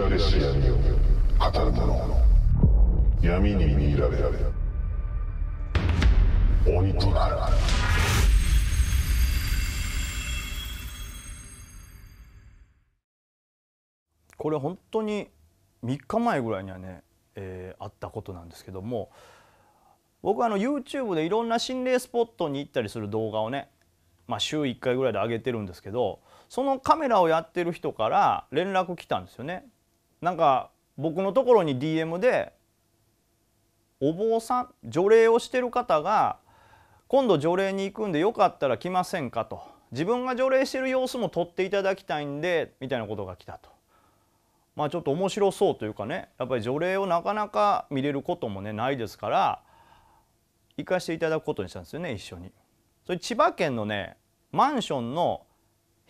られし闇を語る者闇に見入られられ鬼となるこれ本当に3日前ぐらいにはね、えー、あったことなんですけども僕はあの YouTube でいろんな心霊スポットに行ったりする動画をね、まあ、週1回ぐらいで上げてるんですけどそのカメラをやってる人から連絡来たんですよね。なんか僕のところに DM でお坊さん除霊をしてる方が今度除霊に行くんでよかったら来ませんかと自分が除霊してる様子も撮っていただきたいんでみたいなことが来たとまあちょっと面白そうというかねやっぱり除霊をなかなか見れることもねないですから行かしていただくことにしたんですよね一緒に。それ千葉県のねマンションの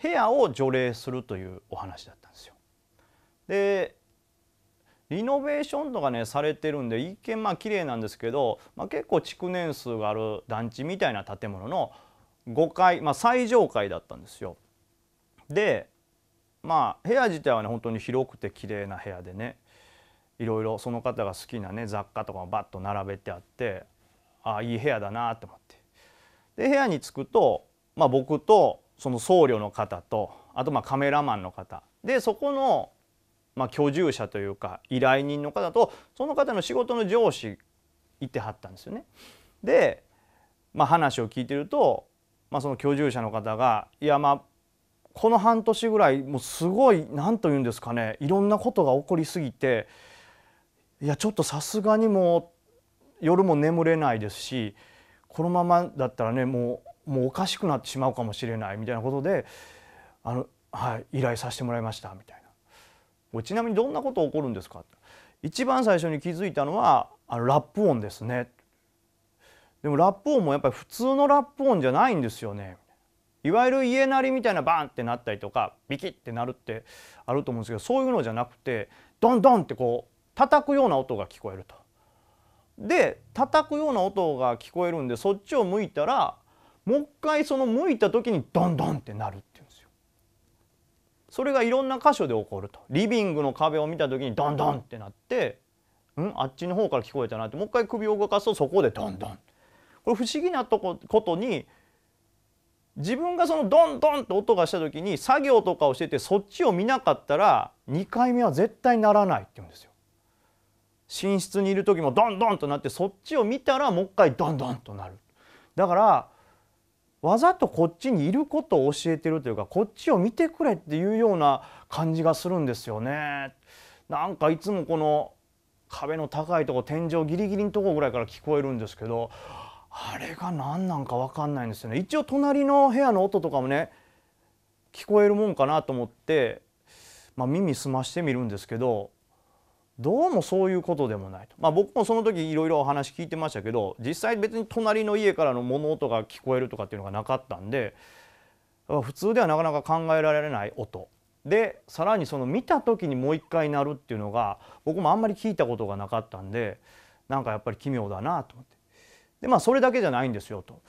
部屋を除霊するというお話だった。でリノベーションとかねされてるんで一見まあ綺麗なんですけど、まあ、結構築年数がある団地みたいな建物の5階、まあ、最上階だったんですよ。でまあ部屋自体はね本当に広くて綺麗な部屋でねいろいろその方が好きなね雑貨とかもバッと並べてあってああいい部屋だなと思ってで部屋に着くと、まあ、僕とその僧侶の方とあとまあカメラマンの方でそこのまあ、居住者というか依頼人の方とその方の仕事の上司いてはったんですよね。で、まあ、話を聞いてると、まあ、その居住者の方がいやまあこの半年ぐらいもうすごい何と言うんですかねいろんなことが起こりすぎていやちょっとさすがにもう夜も眠れないですしこのままだったらねもうもうおかしくなってしまうかもしれないみたいなことであの、はい、依頼させてもらいましたみたいな。これちなみにどんなこと起こるんですか一番最初に気づいたのはあのラップ音ですねでもラップ音もやっぱり普通のラップ音じゃないんですよねいわゆる家鳴りみたいなバンってなったりとかビキッてなるってあると思うんですけどそういうのじゃなくてドンドンってこう叩くような音が聞こえると。で叩くような音が聞こえるんでそっちを向いたらもう一回その向いた時にドンドンってなるそれがいろんな箇所で起こるとリビングの壁を見た時にドンドンってなってんあっちの方から聞こえたなってもう一回首を動かすとそこでドンドンこれ不思議なとこことに自分がそのドンドンって音がした時に作業とかをしててそっちを見なかったら2回目は絶対ならないって言うんですよ。寝室にいる時もドンドンとなってそっちを見たらもう一回ドンドンとなる。だからわざとこっちにいることを教えてるというかこっちを見てくれっていうような感じがするんですよね。なんかいつもこの壁の高いとこ天井ギリギリのとこぐらいから聞こえるんですけどあれが何なんか分かんないんですよね。一応隣の部屋の音とかもね聞こえるもんかなと思って、まあ、耳澄ましてみるんですけどどうもそういうことでもないと、まあ、僕もその時いろいろお話聞いてましたけど実際別に隣の家からの物音が聞こえるとかっていうのがなかったんで普通ではなかなか考えられない音でさらにその見た時にもう一回鳴るっていうのが僕もあんまり聞いたことがなかったんでなんかやっぱり奇妙だなと思ってでまあそれだけじゃないんですよと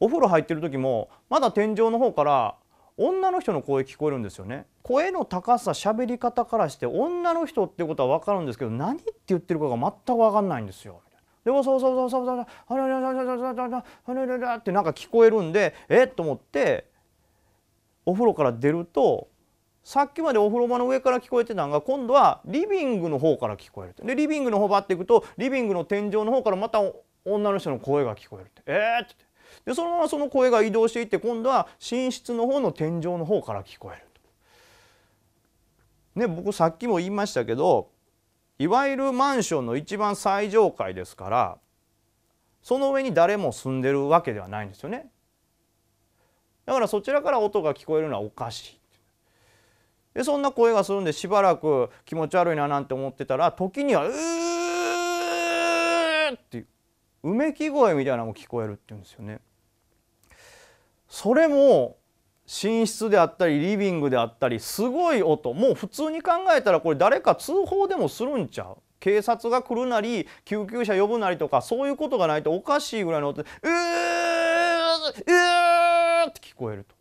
お風呂入ってる時もまだ天井の方から女の人の声聞こえるんですよね声の高さ喋り方からして女の人ってことは分かるんですけど何って言ってるかが全く分かんないんですよ。でもそうそうそうそうそうあらららららららららってなんか聞こえるんでえっと思ってお風呂から出るとさっきまでお風呂場の上から聞こえてたのが今度はリビングの方から聞こえるでリビングの方バっていくとリビングの天井の方からまた女の人の声が聞こえるってえっって。でそのままその声が移動していって今度は寝室の方の天井の方から聞こえると。ね僕さっきも言いましたけどいわゆるマンションの一番最上階ですからその上に誰も住んでるわけではないんですよね。だからそちらから音が聞こえるのはおかしい。でそんな声がするんでしばらく気持ち悪いななんて思ってたら時には「うーうめき声みたいなのも聞こえるって言うんですよね。それも寝室であったりリビングであったりすごい音もう普通に考えたらこれ誰か通報でもするんちゃう警察が来るなり救急車呼ぶなりとかそういうことがないとおかしいぐらいの音で「うーうー」って聞こえると。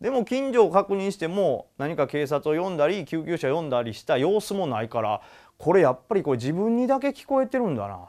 でも近所を確認しても何か警察を呼んだり救急車呼んだりした様子もないからこれやっぱりこれ自分にだけ聞こえてるんだな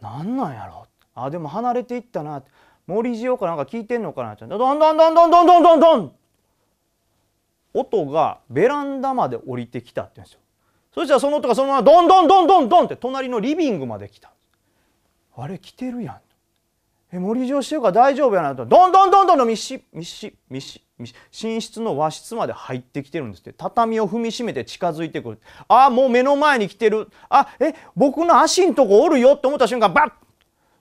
何なんやろあでも離れていったな森塩かなんか聞いてんのかなってどんどんどんどんどんどんどんどん音がベランダまで降りてきたって言うんですよそしたらその音がそのままどんどんどんどんどんって隣のリビングまで来たあれ来てるやんえ森上してるから大丈夫やなとどんどんどんどんどん密室密室密室密寝室の和室まで入ってきてるんですって畳を踏みしめて近づいてくるああもう目の前に来てるあえ僕の足んとこおるよって思った瞬間バッ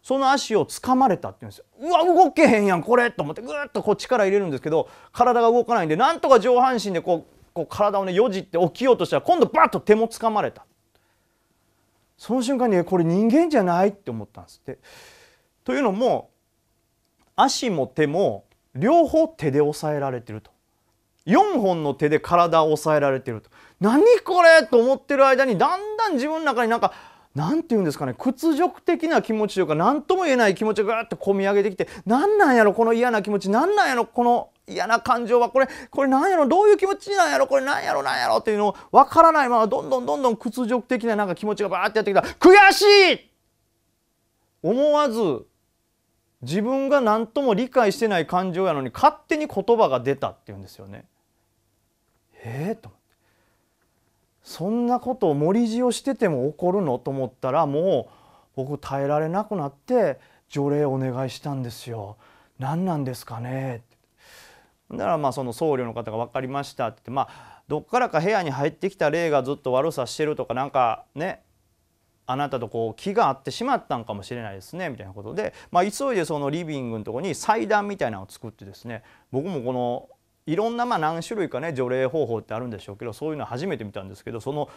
その足を掴まれたって言うんですようわ動けへんやんこれと思ってぐーっとこう力入れるんですけど体が動かないんでなんとか上半身でこうこう体をねよじって起きようとしたら今度バッと手も掴まれたその瞬間にこれ人間じゃないって思ったんですって。というのも足も手も両方手で押さえられてると4本の手で体を押さえられてると何これと思ってる間にだんだん自分の中になんか何て言うんですかね屈辱的な気持ちというか何とも言えない気持ちがぐーっとこみ上げてきて何なんやろこの嫌な気持ち何なんやろこの嫌な感情はこれこれ何やろどういう気持ちなんやろこれ何やろ何やろっていうのを分からないままどんどんどんどん屈辱的ななんか気持ちがバーってやってきた悔しい思わず自分が何とも理解してない感情やのに勝手に言葉が出たっていうんですよね。えー、とそんなことを盛り塩をしてても怒るのと思ったらもう僕耐えられなくなって除霊お願いしたんですよ。何なんですかねだからまあその僧侶の方が分かりましたってまあどっからか部屋に入ってきた霊がずっと悪さしてるとかなんかねあなたとこう気が合ってしまったんかもしれないですねみたいなことで、まあ、急いでそのリビングのとこに祭壇みたいなのを作ってですね僕もこのいろんなま何種類かね除霊方法ってあるんでしょうけどそういうの初めて見たんですけどその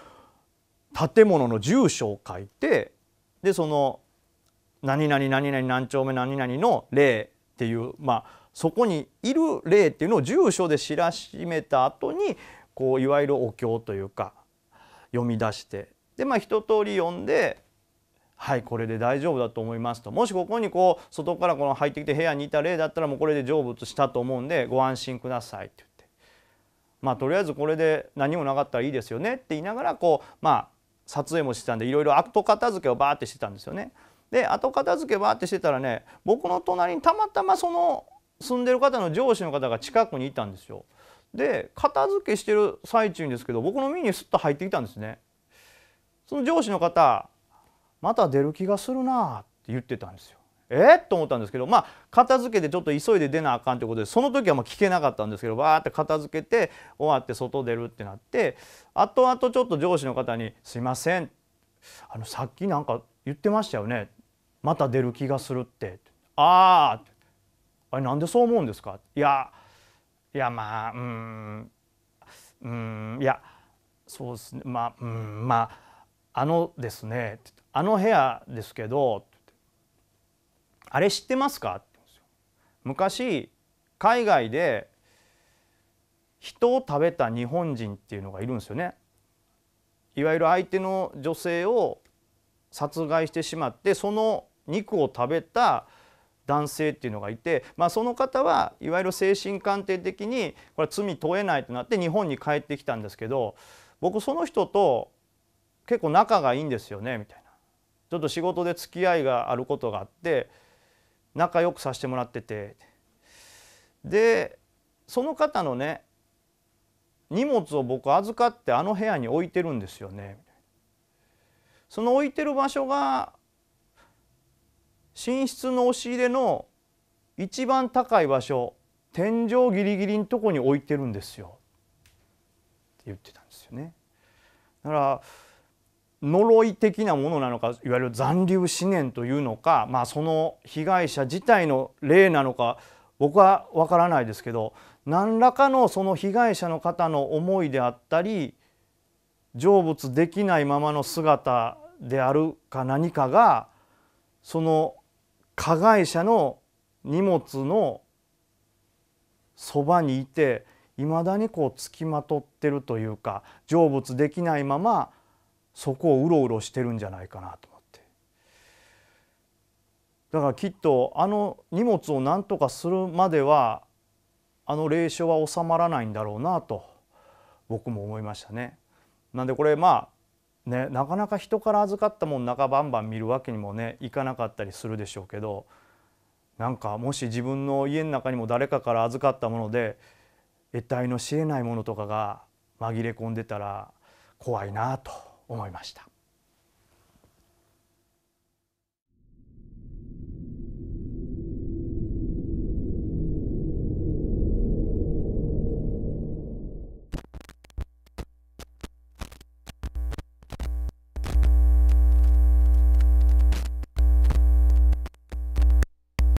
建物の住所を書いてでその何々何々何丁目何々の霊っていうまあそこにいる霊っていうのを住所で知らしめた後にこういわゆるお経というか読み出してでまあ一通り読んではいこれで大丈夫だと思いますともしここにこう外からこの入ってきて部屋にいた例だったらもうこれで成仏したと思うんでご安心くださいって言ってまあとりあえずこれで何もなかったらいいですよねって言いながらこうまあ撮影もしてたんでいろいろ後片付けをバーってしてたんですよね。で後片付けバーってしてたらね僕の隣にたまたまその住んでる方の上司の方が近くにいたんですよ。で片付けしてる最中にですけど僕の耳にスッと入ってきたんですね。その上司の方また出る気がするなって言ってたんですよ。えっと思ったんですけどまあ片付けてちょっと急いで出なあかんということでその時はま聞けなかったんですけどバーって片付けて終わって外出るってなって後々ちょっと上司の方に「すいませんあのさっきなんか言ってましたよねまた出る気がするって」ああ」あれなんでそう思うんですか?」いやいやまあうんうんいやそうですねまあうんまああのですねあの部屋ですけどあれ知ってますか?」昔海外で人を食べた日本人っていうのがいるんですよね。いわゆる相手の女性を殺害してしまってその肉を食べた男性っていうのがいて、まあ、その方はいわゆる精神鑑定的にこれ罪問えないとなって日本に帰ってきたんですけど僕その人と結構仲がいいんですよねみたいなちょっと仕事で付き合いがあることがあって仲良くさせてもらっててでその方のね荷物を僕預かってあの部屋に置いてるんですよねその置いてる場所が寝室の押し入れの一番高い場所天井ギリギリのとこに置いてるんですよって言ってたんですよね。だから呪い的なものなのかいわゆる残留思念というのか、まあ、その被害者自体の例なのか僕は分からないですけど何らかのその被害者の方の思いであったり成仏できないままの姿であるか何かがその加害者の荷物のそばにいていまだにこうつきまとってるというか成仏できないままそこをうろうろしてるんじゃないかなと思ってだからきっとあの荷物を何とかするまではあの霊障は収まらないんだろうなと僕も思いましたね。なんでこれまあねなかなか人から預かったもん中バンバン見るわけにもねいかなかったりするでしょうけどなんかもし自分の家の中にも誰かから預かったもので得体の知れないものとかが紛れ込んでたら怖いなと。思いました。